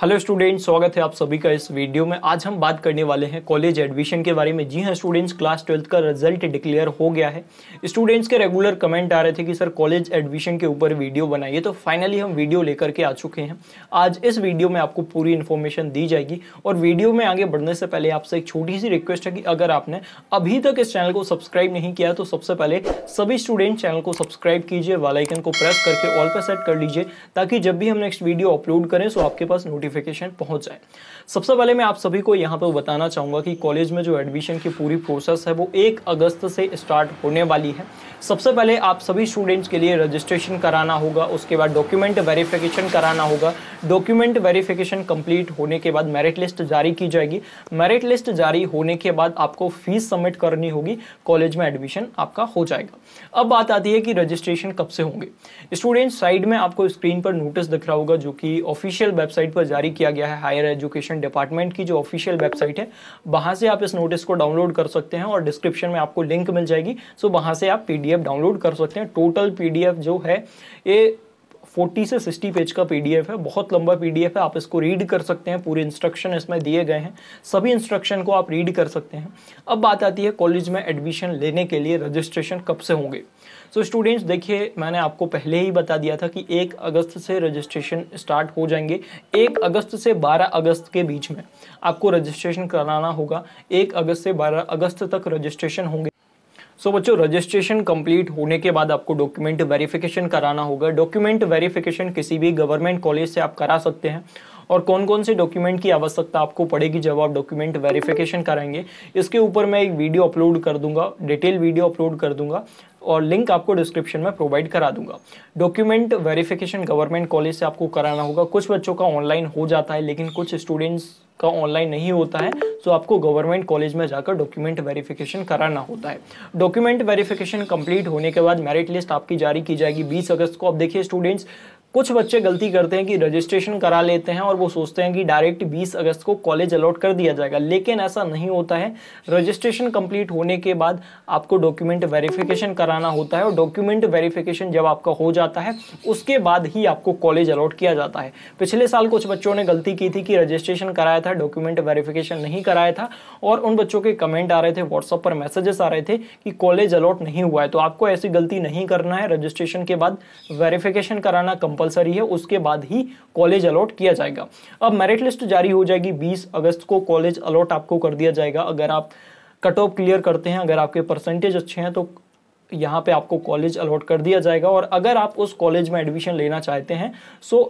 hello students स्वागत है आप सभी का इस वीडियो में आज हम बात करने वाले हैं कॉलेज एडमिशन के बारे में जी हाँ स्टूडेंट्स क्लास ट्वेल्थ का रिजल्ट डिक्लेयर हो गया है स्टूडेंट्स के रेगुलर कमेंट आ रहे थे कि सर कॉलेज एडमिशन के ऊपर वीडियो बनाइए तो फाइनली हम वीडियो लेकर के आ चुके हैं आज इस वीडियो में आपको पूरी इन्फॉर्मेशन दी जाएगी और वीडियो में आगे बढ़ने से पहले आपसे एक छोटी सी रिक्वेस्ट है कि अगर आपने अभी तक इस चैनल को सब्सक्राइब नहीं किया तो सबसे पहले सभी स्टूडेंट चैनल को सब्सक्राइब कीजिए वालाइकन को प्रेस करके ऑल पर सेट कर लीजिए ताकि जब भी हम नेक्स्ट वीडियो अपलोड करें तो आपके पास नोटिफिक नोटिफिकेशन पहुंच जाए सबसे पहले मैं आप सभी को यहाँ पर बताना चाहूंगा कि कॉलेज में जो एडमिशन की पूरी प्रोसेस है वो एक अगस्त से स्टार्ट होने वाली है सबसे पहले आप सभी स्टूडेंट्स के लिए रजिस्ट्रेशन कराना होगा उसके बाद डॉक्यूमेंट वेरिफिकेशन कराना होगा डॉक्यूमेंट वेरिफिकेशन कंप्लीट होने के बाद मेरिट लिस्ट जारी की जाएगी मेरिट लिस्ट जारी होने के बाद आपको फीस सबमिट करनी होगी कॉलेज में एडमिशन आपका हो जाएगा अब बात आती है कि रजिस्ट्रेशन कब से होंगे स्टूडेंट साइड में आपको स्क्रीन पर नोटिस दिख रहा होगा जो कि ऑफिशियल वेबसाइट पर जारी किया गया है हायर एजुकेशन डिपार्टमेंट की जो ऑफिशियल वेबसाइट है वहां से आप इस नोटिस को डाउनलोड कर सकते हैं और डिस्क्रिप्शन में आपको लिंक मिल जाएगी सो वहां से आप पीडीएफ डाउनलोड कर सकते हैं टोटल पीडीएफ जो है ये फोर्टी से सिक्सटी पेज का पीडीएफ है बहुत लंबा पीडीएफ है आप इसको रीड कर सकते हैं पूरे इंस्ट्रक्शन इसमें दिए गए हैं सभी इंस्ट्रक्शन को आप रीड कर सकते हैं अब बात आती है कॉलेज में एडमिशन लेने के लिए रजिस्ट्रेशन कब से होंगे सो स्टूडेंट्स देखिए मैंने आपको पहले ही बता दिया था कि एक अगस्त से रजिस्ट्रेशन स्टार्ट हो जाएंगे एक अगस्त से बारह अगस्त के बीच में आपको रजिस्ट्रेशन कराना होगा एक अगस्त से बारह अगस्त तक रजिस्ट्रेशन होंगे सो बच्चों रजिस्ट्रेशन कंप्लीट होने के बाद आपको डॉक्यूमेंट वेरिफिकेशन कराना होगा डॉक्यूमेंट वेरिफिकेशन किसी भी गवर्नमेंट कॉलेज से आप करा सकते हैं और कौन कौन से डॉक्यूमेंट की आवश्यकता आपको पड़ेगी जब आप डॉक्यूमेंट वेरिफिकेशन कराएंगे इसके ऊपर मैं एक वीडियो अपलोड कर दूंगा डिटेल वीडियो अपलोड कर दूंगा और लिंक आपको डिस्क्रिप्शन में प्रोवाइड करा दूंगा डॉक्यूमेंट वेरिफिकेशन गवर्नमेंट कॉलेज से आपको कराना होगा कुछ बच्चों का ऑनलाइन हो जाता है लेकिन कुछ स्टूडेंट्स का ऑनलाइन नहीं होता है तो आपको गवर्नमेंट कॉलेज में जाकर डॉक्यूमेंट वेरिफिकेशन कराना होता है डॉक्यूमेंट वेरिफिकेशन कंप्लीट होने के बाद मेरिट लिस्ट आपकी जारी की जाएगी 20 अगस्त को अब देखिए स्टूडेंट्स कुछ बच्चे गलती करते हैं कि रजिस्ट्रेशन करा लेते हैं और वो सोचते हैं कि डायरेक्ट 20 अगस्त को कॉलेज अलॉट कर दिया जाएगा लेकिन ऐसा नहीं होता है रजिस्ट्रेशन कंप्लीट होने के बाद आपको डॉक्यूमेंट वेरिफिकेशन कराना होता है और डॉक्यूमेंट वेरिफिकेशन जब आपका हो जाता है उसके बाद ही आपको कॉलेज अलॉट किया जाता है पिछले साल कुछ बच्चों ने गलती की थी कि रजिस्ट्रेशन कराया था डॉक्यूमेंट वेरिफिकेशन नहीं कराया था और उन बच्चों के कमेंट आ रहे थे व्हाट्सअप पर मैसेजेस आ रहे थे कि कॉलेज अलॉट नहीं हुआ है तो आपको ऐसी गलती नहीं करना है रजिस्ट्रेशन के बाद वेरिफिकेशन कराना कंप्लीट कंपलसरी है उसके बाद ही कॉलेज अलॉट किया जाएगा अब मेरिट लिस्ट जारी हो जाएगी बीस अगस्त को कॉलेज अलॉट आपको कर दिया जाएगा अगर आप कट ऑफ क्लियर करते हैं अगर आपके परसेंटेज अच्छे हैं तो यहाँ पे आपको कॉलेज अलॉट कर दिया जाएगा और अगर आप उस कॉलेज में एडमिशन लेना चाहते हैं सो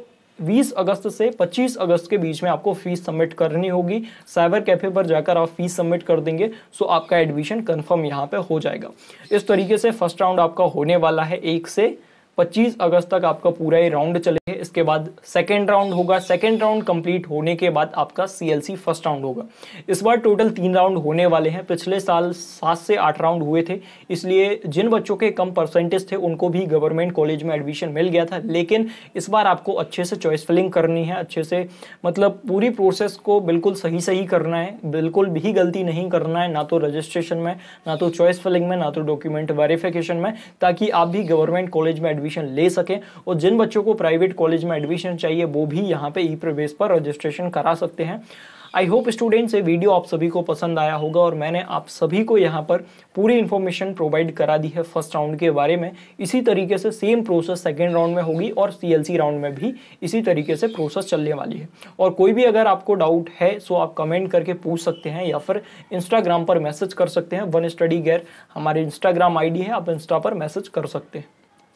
20 अगस्त से 25 अगस्त के बीच में आपको फीस सबमिट करनी होगी साइबर कैफे पर जाकर आप फीस सबमिट कर देंगे सो आपका एडमिशन कंफर्म यहाँ पे हो जाएगा इस तरीके से फर्स्ट राउंड आपका होने वाला है एक से 25 अगस्त तक आपका पूरा ये राउंड चले इसके बाद सेकेंड राउंड होगा सेकेंड राउंड कंप्लीट होने के बाद आपका सी फर्स्ट राउंड होगा इस बार टोटल तीन राउंड होने वाले हैं पिछले साल सात से आठ राउंड हुए थे इसलिए जिन बच्चों के कम परसेंटेज थे उनको भी गवर्नमेंट कॉलेज में एडमिशन मिल गया था लेकिन इस बार आपको अच्छे से चॉइस फिलिंग करनी है अच्छे से मतलब पूरी प्रोसेस को बिल्कुल सही सही करना है बिल्कुल भी गलती नहीं करना है ना तो रजिस्ट्रेशन में ना तो चॉइस फिलिंग में ना तो डॉक्यूमेंट वेरिफिकेशन में ताकि आप भी गवर्नमेंट कॉलेज में एडमिशन ले सकें और जिन बच्चों को प्राइवेट कॉलेज कॉलेज में एडमिशन चाहिए वो भी यहाँ पे ई प्रवेश पर रजिस्ट्रेशन करा सकते हैं आई होप स्टूडेंट्स ये वीडियो आप सभी को पसंद आया होगा और मैंने आप सभी को यहाँ पर पूरी इन्फॉर्मेशन प्रोवाइड करा दी है फर्स्ट राउंड के बारे में इसी तरीके से सेम प्रोसेस सेकेंड राउंड में होगी और सी राउंड में भी इसी तरीके से प्रोसेस चलने वाली है और कोई भी अगर आपको डाउट है सो आप कमेंट करके पूछ सकते हैं या फिर इंस्टाग्राम पर मैसेज कर सकते हैं वन स्टडी गैर हमारी इंस्टाग्राम आई है आप इंस्टा पर मैसेज कर सकते हैं